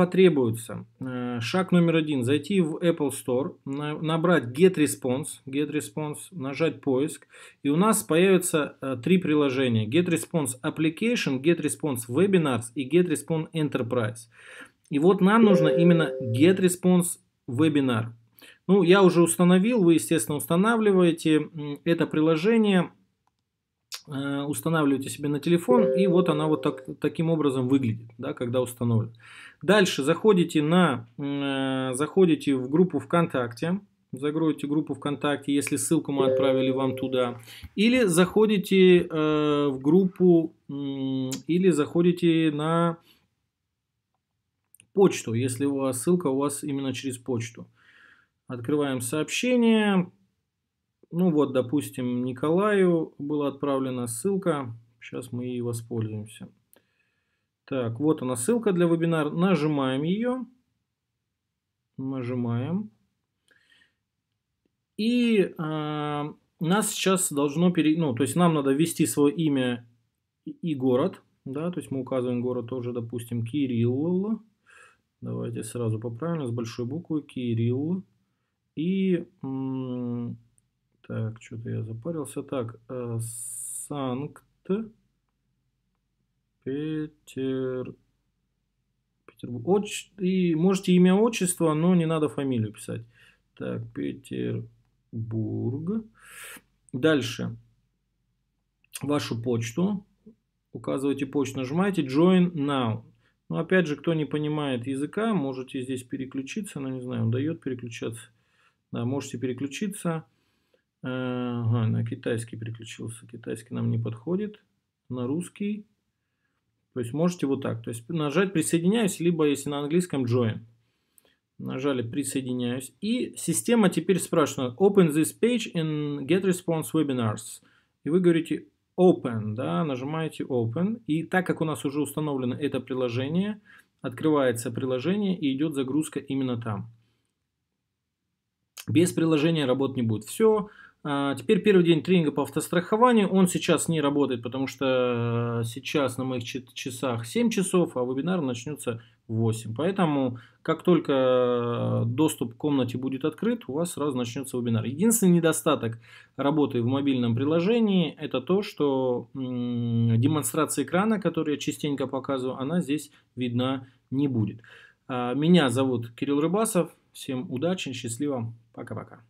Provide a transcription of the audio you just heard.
потребуется э, шаг номер один. Зайти в Apple Store, набрать Get Response, Get Response, нажать поиск. И у нас появятся э, три приложения. Get Response Application, Get Response Webinars и Get Response Enterprise. И вот нам нужно именно Get Response Webinar. Ну, я уже установил, вы, естественно, устанавливаете это приложение Э, устанавливаете себе на телефон, и вот она вот так, таким образом выглядит, да, когда установлена. Дальше заходите, на, э, заходите в группу ВКонтакте, загрузите группу ВКонтакте, если ссылку мы отправили вам туда, или заходите э, в группу, э, или заходите на почту, если у вас ссылка у вас именно через почту. Открываем сообщение, ну вот, допустим, Николаю была отправлена ссылка. Сейчас мы ей воспользуемся. Так, вот она ссылка для вебинара. Нажимаем ее. Нажимаем. И э, нас сейчас должно перейти, Ну, то есть нам надо ввести свое имя и город. Да, то есть мы указываем город тоже, допустим, Кирилл. Давайте сразу поправим с большой буквы Кирилл. И... М так, что-то я запарился. Так, э, Санкт Петер... Петербург. Отч... И можете имя, отчество, но не надо фамилию писать. Так, Петербург. Дальше. Вашу почту. указывайте, почту, нажимаете Join Now. Но ну, опять же, кто не понимает языка, можете здесь переключиться, но не знаю, он дает переключаться. Да, можете переключиться. Ага, на китайский переключился. Китайский нам не подходит. На русский. То есть можете вот так. То есть нажать «Присоединяюсь», либо если на английском «Join». Нажали «Присоединяюсь». И система теперь спрашивает «Open this page and get response webinars». И вы говорите «Open», да, нажимаете «Open». И так как у нас уже установлено это приложение, открывается приложение и идет загрузка именно там. Без приложения работ не будет. Все, а, теперь первый день тренинга по автострахованию. Он сейчас не работает, потому что э, сейчас на моих часах 7 часов, а вебинар начнется в 8. Поэтому, как только э, доступ к комнате будет открыт, у вас сразу начнется вебинар. Единственный недостаток работы в мобильном приложении – это то, что демонстрация экрана, которую я частенько показываю, она здесь видна не будет. А, меня зовут Кирилл Рыбасов. Всем удачи, счастливо, пока-пока.